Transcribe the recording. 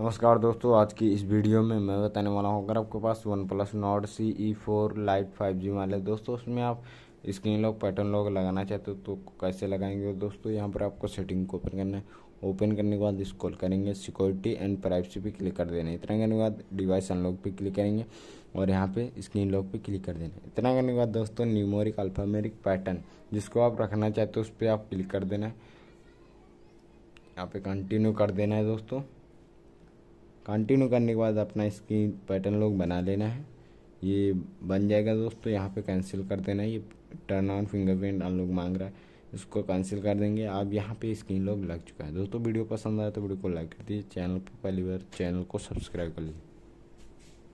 नमस्कार दोस्तों आज की इस वीडियो में मैं बताने वाला हूँ अगर आपके पास OnePlus Nord C E four lite five G वाले दोस्तों उसमें आप स्क्रीन लॉक पैटर्न लॉक लगाना चाहते हो तो कैसे लगाएंगे दोस्तों यहाँ पर आपको सेटिंग को ओपन करना है ओपन करने के बाद इसको करेंगे सिक्योरिटी एंड प्राइवेसी पर क्लिक कर देना इतना करने के बाद डिवाइस अनलॉक पर क्लिक करेंगे और यहाँ पर स्क्रीन लॉक पर क्लिक कर देना इतना करने के बाद दोस्तों न्यूमोरिक अल्फामेरिक पैटर्न जिसको आप रखना चाहते हो उस पर आप क्लिक कर देना है यहाँ पर कंटिन्यू कर देना है दोस्तों कंटिन्यू करने के बाद अपना स्क्रीन पैटर्न लोग बना लेना है ये बन जाएगा दोस्तों यहाँ पे कैंसिल कर देना है ये टर्न ऑन फिंगरप्रिंट लोग मांग रहा है इसको कैंसिल कर देंगे अब यहाँ पे स्क्रीन लोग लग चुका है दोस्तों वीडियो पसंद आया तो वीडियो को लाइक कर दीजिए चैनल पर पहली बार चैनल को सब्सक्राइब कर लीजिए